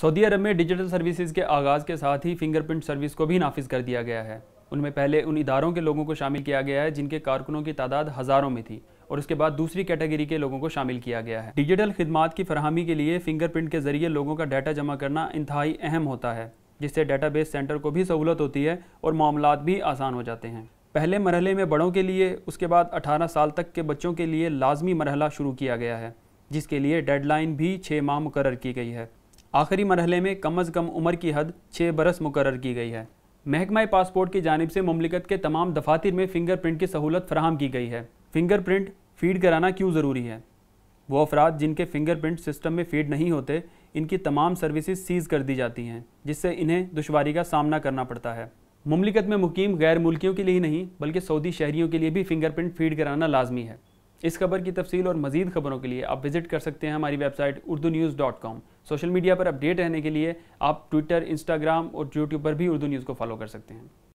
Saudi अरब में digital services के आगाज़ के साथ ही फिंगरप्रिंट सर्विस को भी नाफिज कर दिया गया है उनमें पहले उन इदारों के लोगों को शामिल किया गया है जिनके कारकुनों की तादाद हज़ारों में थी और उसके बाद दूसरी कैटेगरी के लोगों को शामिल किया गया है डिजिटल खिदमत की फरहमी के लिए फिंगरप्रिंट के जरिए लोगों का डाटा जमा करना इंतहाई अहम होता है जिससे डाटाबेस सेंटर को भी सहूलत होती है और मामला भी आसान हो जाते हैं पहले मरहले में बड़ों के लिए उसके बाद 18 साल तक के बच्चों के लिए लाजमी मरहला शुरू किया गया है जिसके लिए डेडलाइन भी छः माह मुकर की गई है आखिरी मरहले में कम अज़ कम उम्र की हद छः बरस मुकर की गई है महकमा पासपोर्ट की जानब से ममलिकत के तमाम दफातर में फ़िंगर प्रिंट की सहूलत फ्राहम की गई है फ़िंगर प्रिंट फ़ीड कराना क्यों ज़रूरी है वो अफराद जिनके फ़िंगर प्रिंट सिस्टम में फ़ीड नहीं होते इनकी तमाम सर्विसेज सीज़ कर दी जाती हैं जिससे इन्हें दुशारी का सामना करना पड़ता है ममलिकत में मुकीम गैर मुल्कियों के लिए ही नहीं बल्कि सऊदी शहरीों के लिए भी फ़िंगर प्रिंट फ़ीड कराना लाजमी है इस खबर की तफसील और मजीद खबरों के लिए आप विजिट कर सकते हैं हमारी website Urdu news dot com social media पर अपडेट रहने के लिए आप ट्विटर इंस्टाग्राम और यूट्यूब पर भी उर्दू न्यूज़ को फॉलो कर सकते हैं